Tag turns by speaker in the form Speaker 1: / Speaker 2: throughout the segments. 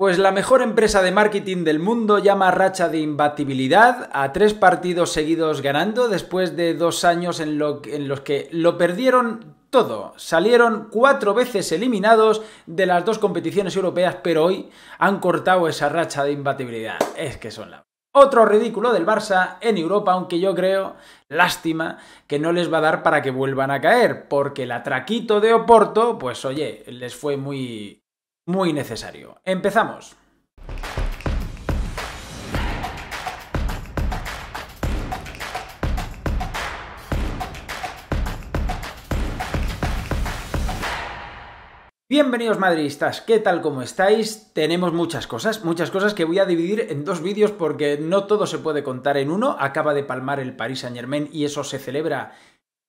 Speaker 1: Pues la mejor empresa de marketing del mundo llama racha de imbatibilidad a tres partidos seguidos ganando después de dos años en, los que lo perdieron todo. Salieron cuatro veces eliminados de las dos competiciones europeas, pero hoy han cortado esa racha de imbatibilidad. Es que son la... Otro ridículo del Barça en Europa, aunque yo creo, lástima, que no les va a dar para que vuelvan a caer, porque el atraquito de Oporto, pues oye, les fue muy muy necesario. ¡Empezamos! Bienvenidos madridistas, ¿qué tal como estáis? Tenemos muchas cosas, muchas cosas que voy a dividir en dos vídeos porque no todo se puede contar en uno. Acaba de palmar el Paris Saint Germain y eso se celebra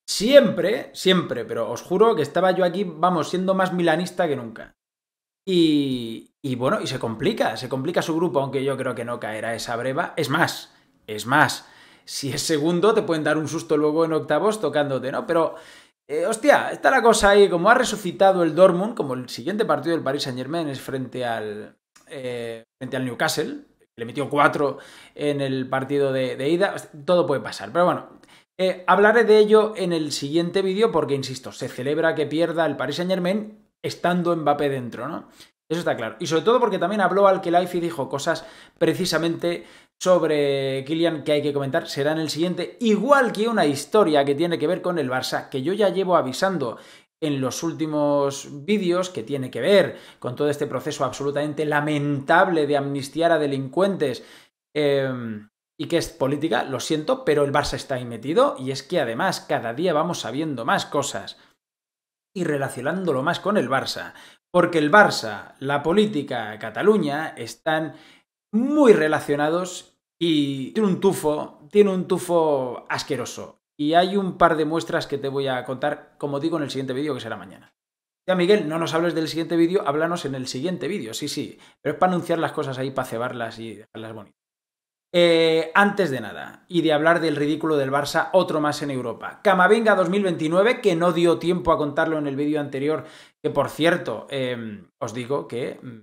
Speaker 1: siempre, siempre, pero os juro que estaba yo aquí, vamos, siendo más milanista que nunca. Y, bueno, y se complica, se complica su grupo, aunque yo creo que no caerá esa breva. Es más, es más, si es segundo te pueden dar un susto luego en octavos tocándote, ¿no? Pero, eh, hostia, está la cosa ahí, como ha resucitado el Dortmund, como el siguiente partido del Paris Saint Germain es frente al, eh, frente al Newcastle, le metió cuatro en el partido de, ida, todo puede pasar, pero bueno. Eh, hablaré de ello en el siguiente vídeo porque, insisto, se celebra que pierda el Paris Saint Germain estando Mbappé dentro, ¿no? Eso está claro. Y sobre todo porque también habló al Life y dijo cosas precisamente sobre Kylian que hay que comentar. Será en el siguiente, igual que una historia que tiene que ver con el Barça, que yo ya llevo avisando en los últimos vídeos que tiene que ver con todo este proceso absolutamente lamentable de amnistiar a delincuentes em, y que es política, lo siento, pero el Barça está ahí metido y es que además cada día vamos sabiendo más cosas y relacionándolo más con el Barça, porque el Barça, la política, Cataluña están muy relacionados y tiene un tufo, tiene un tufo asqueroso. Y hay un par de muestras que te voy a contar, como digo, en el siguiente vídeo que será mañana. Ya, Miguel, no nos hables del siguiente vídeo, háblanos en el siguiente vídeo, sí, sí. Pero es para anunciar las cosas ahí, para cebarlas y dejarlas bonitas. Eh, antes de nada, y de hablar del ridículo del Barça, otro más en Europa. Camavinga 2029, que no dio tiempo a contarlo en el vídeo anterior, que por cierto, em, os digo que mm,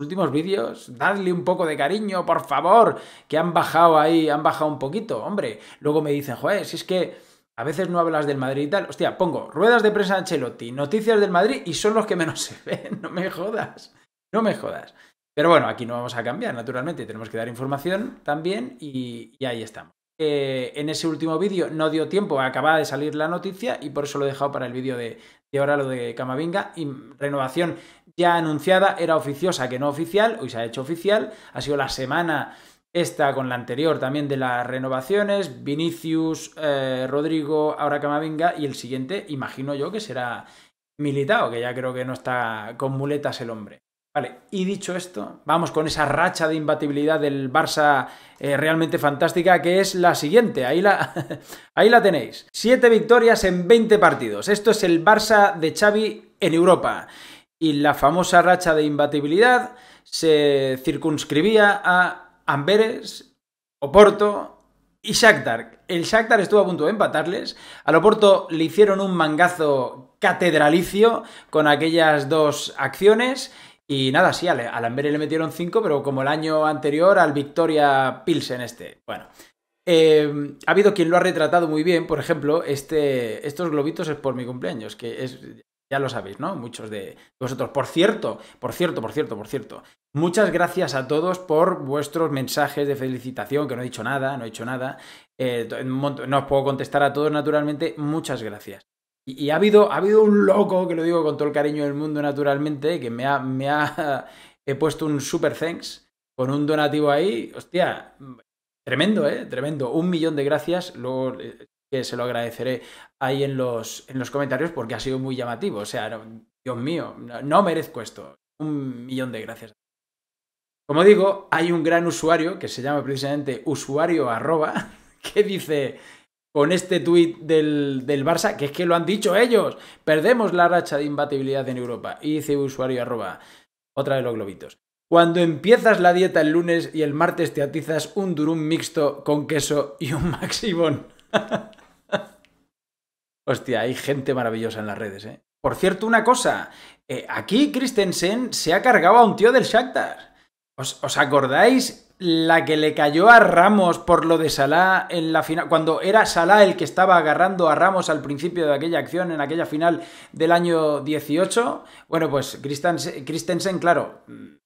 Speaker 1: últimos vídeos, dadle un poco de cariño, por favor, que han bajado ahí, han bajado un poquito, hombre. Luego me dicen, joder, si es que a veces no hablas del Madrid y tal. Hostia, pongo ruedas de prensa de Ancelotti, noticias del Madrid y son los que menos se ven, no me jodas, no me jodas. Pero bueno, aquí no vamos a cambiar, naturalmente, tenemos que dar información también y, ahí estamos. Eh, en ese último vídeo no dio tiempo, acababa de salir la noticia y por eso lo he dejado para el vídeo de, ahora, lo de Camavinga. Y renovación ya anunciada, era oficiosa que no oficial, hoy se ha hecho oficial, ha sido la semana esta con la anterior también de las renovaciones, Vinicius, eh, Rodrigo, ahora Camavinga y el siguiente, imagino yo que será Militao, que ya creo que no está con muletas el hombre. Vale, y dicho esto, vamos con esa racha de imbatibilidad del Barça eh, realmente fantástica, que es la siguiente. Ahí la, ahí la tenéis. Siete victorias en 20 partidos. Esto es el Barça de Xavi en Europa. Y la famosa racha de imbatibilidad se circunscribía a Amberes, Oporto y Shakhtar. El Shakhtar estuvo a punto de empatarles. Al Oporto le hicieron un mangazo catedralicio con aquellas dos acciones y nada, sí, a le metieron 5, pero como el año anterior al Victoria Pilsen este. Bueno, eh, ha habido quien lo ha retratado muy bien, por ejemplo, este, estos globitos es por mi cumpleaños, que es, ya lo sabéis, ¿no? Muchos de vosotros. Por cierto, por cierto, por cierto, por cierto. Muchas gracias a todos por vuestros mensajes de felicitación, que no he dicho nada, no he dicho nada. Eh, no os puedo contestar a todos, naturalmente. Muchas gracias. Y, ha, habido, ha habido un loco, que lo digo con todo el cariño del mundo naturalmente, que me ha, me ha he puesto un super thanks con un donativo ahí. Hostia, tremendo, ¿eh? Tremendo. Un millón de gracias. Luego eh, que se lo agradeceré ahí en los, en los comentarios porque ha sido muy llamativo. O sea, Dios mío, no, no merezco esto. Un millón de gracias. Como digo, hay un gran usuario que se llama precisamente usuario arroba que dice, con este tuit del, Barça, que es que lo han dicho ellos. Perdemos la racha de imbatibilidad en Europa. Y dice usuario Otra de los globitos. Cuando empiezas la dieta el lunes y el martes te atizas un durum mixto con queso y un maximón. Hostia, hay gente maravillosa en las redes, ¿eh? Por cierto, una cosa. Eh, aquí Christensen se ha cargado a un tío del Shakhtar. ¿Os, os acordáis la que le cayó a Ramos por lo de Salah en la final, cuando era Salah el que estaba agarrando a Ramos al principio de aquella acción, en aquella final del año 18, bueno, pues Christensen, claro,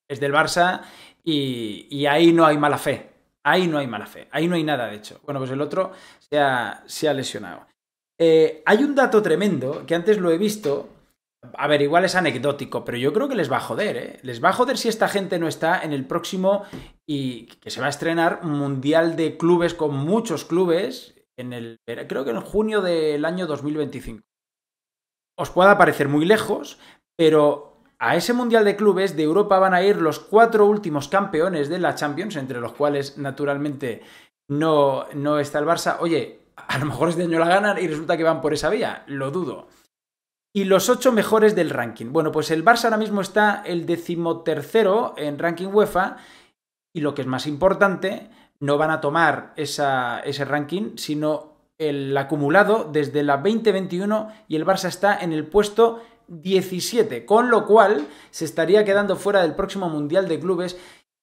Speaker 1: es del Barça y, ahí no hay mala fe, ahí no hay mala fe, ahí no hay nada de hecho. Bueno, pues el otro se ha, lesionado. Eh, hay un dato tremendo que antes lo he visto, a ver, igual es anecdótico, pero yo creo que les va a joder, ¿eh? Les va a joder si esta gente no está en el próximo y que se va a estrenar Mundial de Clubes con muchos clubes en el creo que en junio del año 2025. Os pueda parecer muy lejos, pero a ese Mundial de Clubes de Europa van a ir los cuatro últimos campeones de la Champions, entre los cuales naturalmente no, no está el Barça. Oye, a lo mejor este año la ganan y resulta que van por esa vía, lo dudo. Y los ocho mejores del ranking. Bueno, pues el Barça ahora mismo está el decimotercero en ranking UEFA y lo que es más importante, no van a tomar ese ranking, sino el acumulado desde la 2021 y el Barça está en el puesto 17, con lo cual se estaría quedando fuera del próximo Mundial de Clubes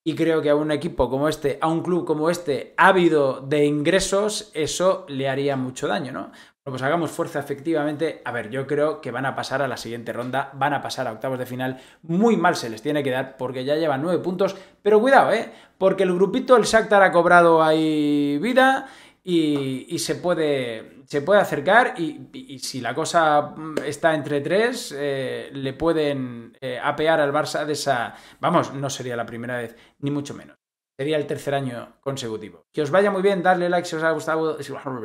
Speaker 1: y creo que a un equipo como este, a un club como este, ávido de ingresos, eso le haría mucho daño, ¿no? pues hagamos fuerza efectivamente. A ver, yo creo que van a pasar a la siguiente ronda, van a pasar a octavos de final. Muy mal se les tiene que dar porque ya llevan nueve puntos. Pero cuidado, ¿eh? Porque el grupito, el Shakhtar ha cobrado ahí vida y, se, puede, se puede acercar y, si la cosa está entre tres, eh, le pueden eh, apear al Barça de esa... Vamos, no sería la primera vez, ni mucho menos. Sería el tercer año consecutivo. Que os vaya muy bien, darle like si os ha gustado.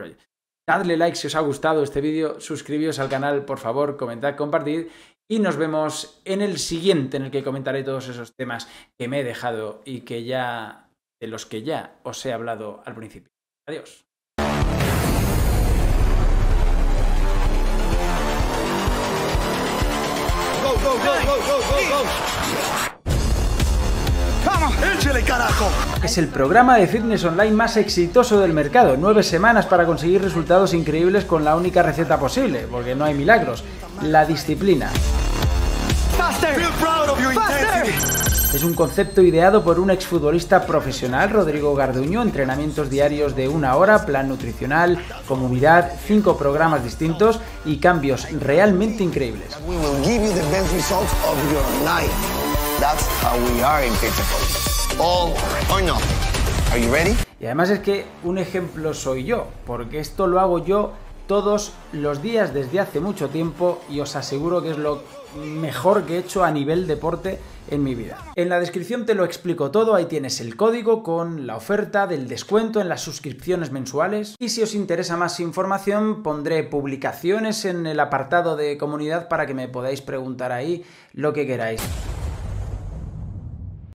Speaker 1: Dadle like si os ha gustado este vídeo, suscribíos al canal, por favor, comentad, compartid y nos vemos en el siguiente en el que comentaré todos esos temas que me he dejado y que ya de los que ya os he hablado al principio. Adiós. Es el programa de fitness online más exitoso del mercado. Nueve semanas para conseguir resultados increíbles con la única receta posible, porque no hay milagros. La disciplina. Es un concepto ideado por un exfutbolista profesional, Rodrigo Garduño, entrenamientos diarios de una hora, plan nutricional, comunidad, cinco programas distintos y cambios realmente increíbles. Y además es que un ejemplo soy yo, porque esto lo hago yo todos los días desde hace mucho tiempo y os aseguro que es lo mejor que he hecho a nivel deporte en mi vida. En la descripción te lo explico todo, ahí tienes el código con la oferta del descuento en las suscripciones mensuales y si os interesa más información pondré publicaciones en el apartado de comunidad para que me podáis preguntar ahí lo que queráis.